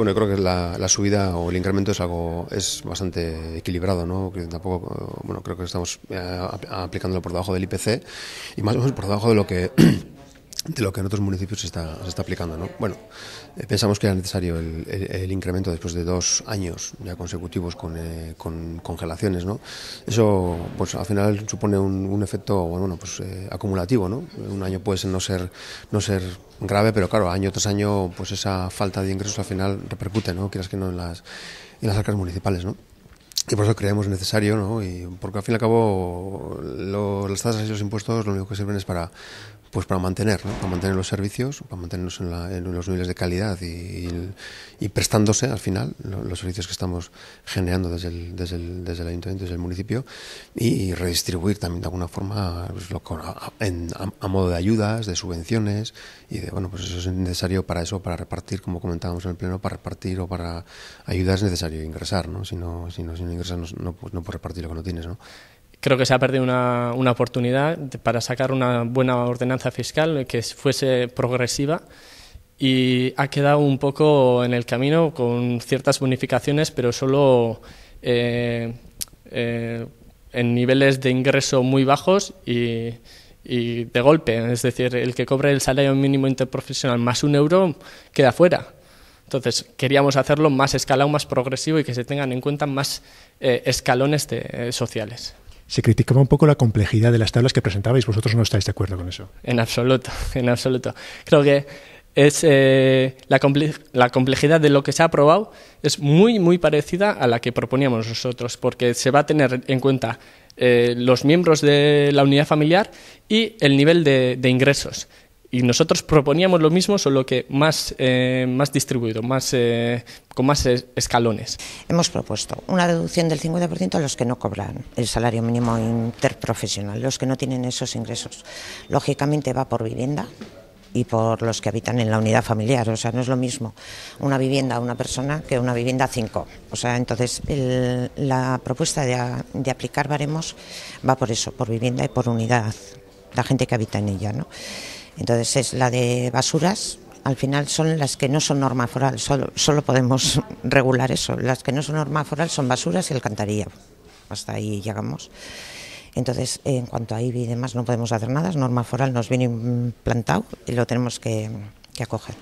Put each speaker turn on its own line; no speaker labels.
Bueno, creo que la, subida o el incremento es algo es bastante equilibrado, ¿no? tampoco, bueno, creo que estamos eh, aplicándolo por debajo del IPC y más o menos por debajo de lo que de lo que en otros municipios se está, se está aplicando. ¿no? Bueno, eh, pensamos que era necesario el, incremento después de dos años ya consecutivos con, eh, congelaciones. ¿no? Eso pues, al final supone un, efecto bueno, pues, eh, acumulativo. ¿no? Un año puede no ser, no ser grave, pero claro, año tras año pues esa falta de ingresos al final repercute, ¿no? quieras que no, en las, las arcas municipales. ¿no? Y por eso creemos necesario, ¿no? Y porque al fin y al cabo las tasas y los impuestos lo único que sirven es para, pues para mantener, para mantener los servicios, para mantenernos en, los niveles de calidad y, prestándose al final los servicios que estamos generando desde el, desde el, ayuntamiento, desde el municipio y, redistribuir también de alguna forma pues, lo, a, modo de ayudas, de subvenciones y de, bueno, pues eso es necesario para eso, para repartir, como comentábamos en el pleno, para repartir o para ayudar es necesario ingresar, ¿no? Si no, si no, si no ingresas no, no pues puedes repartir lo que no tienes, ¿no?
creo que se ha perdido una, una, oportunidad para sacar una buena ordenanza fiscal que fuese progresiva y ha quedado un poco en el camino con ciertas bonificaciones, pero solo eh, eh, en niveles de ingreso muy bajos y, de golpe. Es decir, el que cobre el salario mínimo interprofesional más un euro queda fuera. Entonces, queríamos hacerlo más escalado, más progresivo y que se tengan en cuenta más eh, escalones sociales
se criticaba un poco la complejidad de las tablas que presentabais. Vosotros no estáis de acuerdo con eso.
En absoluto, en absoluto. Creo que es eh, la, complejidad de lo que se ha aprobado es muy, muy parecida a la que proponíamos nosotros, porque se va a tener en cuenta eh, los miembros de la unidad familiar y el nivel de ingresos. Y nosotros proponíamos lo mismo, solo que más, eh, más distribuido, más, eh, con más escalones.
Hemos propuesto una reducción del 50% a los que no cobran el salario mínimo interprofesional, los que no tienen esos ingresos. Lógicamente va por vivienda y por los que habitan en la unidad familiar. O sea, no es lo mismo una vivienda a una persona que una vivienda a cinco. O sea, entonces la propuesta de, de aplicar baremos va por eso, por vivienda y por unidad, la gente que habita en ella, ¿no? Entonces es la de basuras, al final son las que no son norma foral, solo, podemos regular eso. Las que no son norma foral son basuras y alcantarilla. Hasta ahí llegamos. Entonces, en cuanto a IBI y demás, no podemos hacer nada. Es norma foral, nos viene implantado y lo tenemos que acoger.